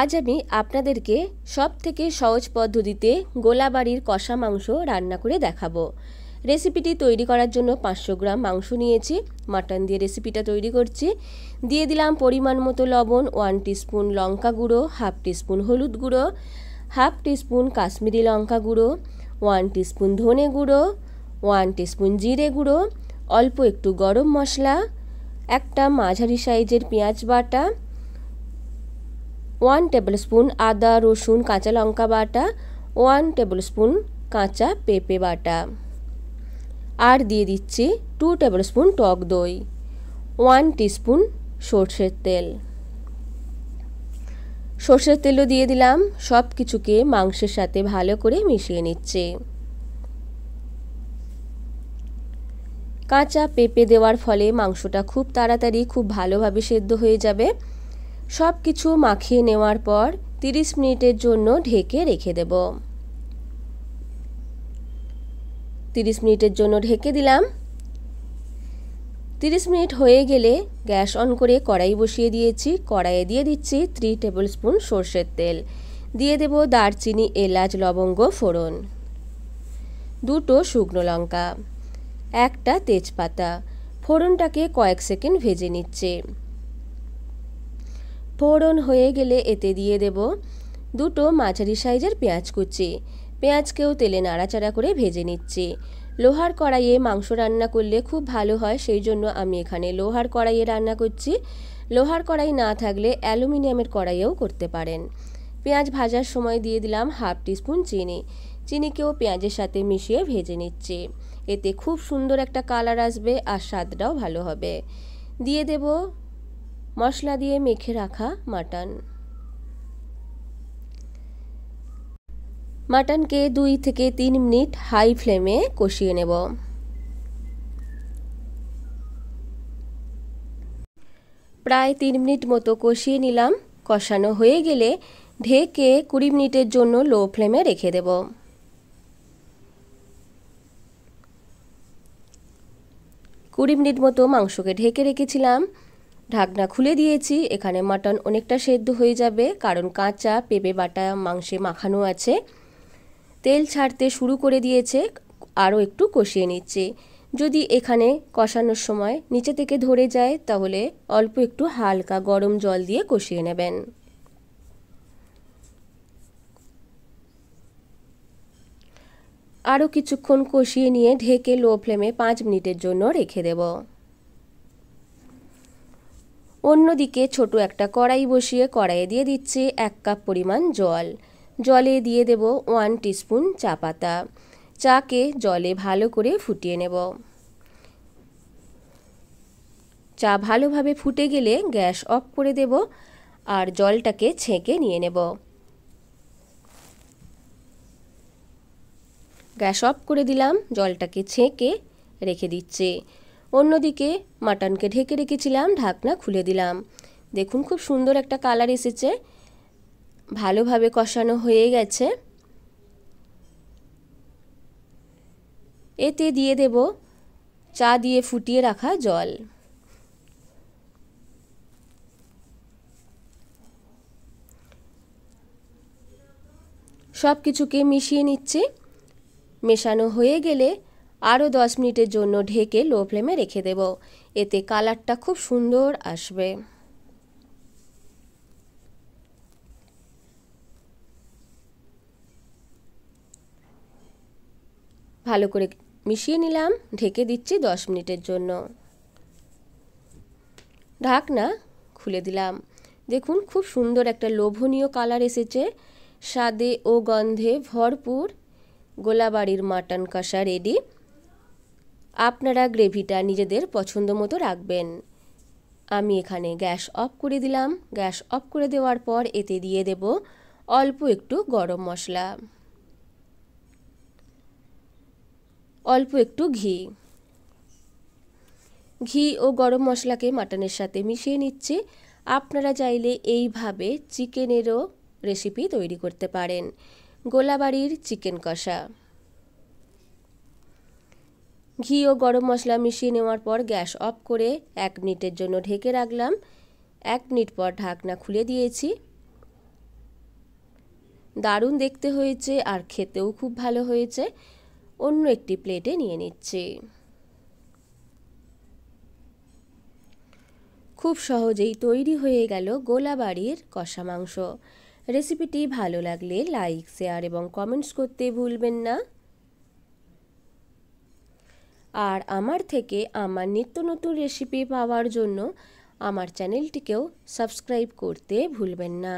আজ আমি আপনাদেরকে সব থেকে সহজ পদ্ধতিতে গোলাবাড়ির কষা মাংস রান্না করে দেখাবো রেসিপিটি তৈরি করার জন্য পাঁচশো গ্রাম মাংস নিয়েছি মাটন দিয়ে রেসিপিটা তৈরি করছি দিয়ে দিলাম পরিমাণ মতো লবণ ওয়ান টিস্পুন লঙ্কা গুঁড়ো হাফ টিস্পুন হলুদ গুঁড়ো হাফ টিস্পুন কাশ্মীরি লঙ্কা গুঁড়ো ওয়ান টিস্পুন ধনে গুঁড়ো ওয়ান টিস্পুন জিরে গুঁড়ো অল্প একটু গরম মশলা একটা মাঝারি সাইজের পেঁয়াজ বাটা ওয়ান স্পুন আদা রসুন কাঁচা লঙ্কা বাটা ওয়ান স্পুন কাঁচা পেঁপে বাটা আর দিয়ে দিচ্ছি টু স্পুন টক দই ওয়ান টিস্পুন সর্ষের তেল সর্ষের তেলও দিয়ে দিলাম সব কিছুকে মাংসের সাথে ভালো করে মিশিয়ে নিচ্ছে কাঁচা পেঁপে দেওয়ার ফলে মাংসটা খুব তাড়াতাড়ি খুব ভালোভাবে সেদ্ধ হয়ে যাবে সব কিছু মাখিয়ে নেওয়ার পর তিরিশ মিনিটের জন্য ঢেকে রেখে দেব তিরিশ মিনিটের জন্য ঢেকে দিলাম তিরিশ মিনিট হয়ে গেলে গ্যাস অন করে কড়াই বসিয়ে দিয়েছি কড়াইয়ে দিয়ে দিচ্ছি থ্রি টেবিল স্পুন সর্ষের তেল দিয়ে দেব দারচিনি এলাচ লবঙ্গ ফোড়ন দুটো শুকনো লঙ্কা একটা তেজপাতা ফোড়নটাকে কয়েক সেকেন্ড ভেজে নিচ্ছে ফোড়ন হয়ে গেলে এতে দিয়ে দেব দুটো মাঝারি সাইজের পেঁয়াজ কুচি পেঁয়াজকেও তেলে নাড়াচাড়া করে ভেজে নিচ্ছি লোহার কড়াইয়ে মাংস রান্না করলে খুব ভালো হয় সেই জন্য আমি এখানে লোহার কড়াইয়ে রান্না করছি লোহার কড়াই না থাকলে অ্যালুমিনিয়ামের কড়াইয়েও করতে পারেন পেঁয়াজ ভাজার সময় দিয়ে দিলাম হাফ টিস্পুন চিনি চিনিকেও পেঁয়াজের সাথে মিশিয়ে ভেজে নিচ্ছি এতে খুব সুন্দর একটা কালার আসবে আর স্বাদটাও ভালো হবে দিয়ে দেব মশলা দিয়ে মেখে রাখা মাটন মাটনকে দুই থেকে তিন মিনিট হাই ফ্লেমে কষিয়ে নেব প্রায় তিন মিনিট মতো কষিয়ে নিলাম কষানো হয়ে গেলে ঢেকে কুড়ি মিনিটের জন্য লো ফ্লেমে রেখে দেব কুড়ি মিনিট মতো মাংসকে ঢেকে রেখেছিলাম ঢাকনা খুলে দিয়েছি এখানে মাটন অনেকটা সেদ্ধ হয়ে যাবে কারণ কাঁচা পেঁপে বাটা মাংসে মাখানো আছে তেল ছাড়তে শুরু করে দিয়েছে আরও একটু কষিয়ে নিচ্ছে যদি এখানে কষানোর সময় নিচে থেকে ধরে যায় তাহলে অল্প একটু হালকা গরম জল দিয়ে কষিয়ে নেবেন আরও কিছুক্ষণ কষিয়ে নিয়ে ঢেকে লো ফ্লেমে পাঁচ মিনিটের জন্য রেখে দেব অন্যদিকে ছোট একটা কড়াই বসিয়ে কড়াইয়ে দিয়ে দিচ্ছি এক কাপ পরিমাণ জল জলে দিয়ে দেব ওয়ান টিস্পুন চা পাতা চাকে জলে ভালো করে ফুটিয়ে নেব চা ভালোভাবে ফুটে গেলে গ্যাস অফ করে দেব আর জলটাকে ছেঁকে নিয়ে নেব গ্যাস অফ করে দিলাম জলটাকে ছেঁকে রেখে দিচ্ছে অন্যদিকে মাটনকে ঢেকে রেখেছিলাম ঢাকনা খুলে দিলাম দেখুন খুব সুন্দর একটা কালার এসেছে ভালোভাবে কষানো হয়ে গেছে এতে দিয়ে দেব চা দিয়ে ফুটিয়ে রাখা জল সব কিছুকে মিশিয়ে নিচ্ছি মেশানো হয়ে গেলে আরও দশ মিনিটের জন্য ঢেকে লো ফ্লেমে রেখে দেব এতে কালারটা খুব সুন্দর আসবে ভালো করে মিশিয়ে নিলাম ঢেকে দিচ্ছি দশ মিনিটের জন্য ঢাকনা খুলে দিলাম দেখুন খুব সুন্দর একটা লোভনীয় কালার এসেছে স্বাদে ও গন্ধে ভরপুর গোলাবাড়ির মাটন কষা রেডি আপনারা গ্রেভিটা নিজেদের পছন্দ মতো রাখবেন আমি এখানে গ্যাস অফ করে দিলাম গ্যাস অফ করে দেওয়ার পর এতে দিয়ে দেব অল্প একটু গরম মশলা অল্প একটু ঘি ঘি ও গরম মশলাকে মাটনের সাথে মিশিয়ে নিচ্ছে আপনারা চাইলে এইভাবে চিকেনেরও রেসিপি তৈরি করতে পারেন গোলাবাড়ির চিকেন কষা ঘি ও গরম মশলা মিশিয়ে নেওয়ার পর গ্যাস অফ করে এক মিনিটের জন্য ঢেকে রাখলাম এক মিনিট পর ঢাকনা খুলে দিয়েছি দারুণ দেখতে হয়েছে আর খেতেও খুব ভালো হয়েছে অন্য একটি প্লেটে নিয়ে নিচ্ছি খুব সহজেই তৈরি হয়ে গেল গোলাবাড়ির কষা মাংস রেসিপিটি ভালো লাগলে লাইক শেয়ার এবং কমেন্টস করতে ভুলবেন না আর আমার থেকে আমার নিত্য নতুন রেসিপি পাওয়ার জন্য আমার চ্যানেলটিকেও সাবস্ক্রাইব করতে ভুলবেন না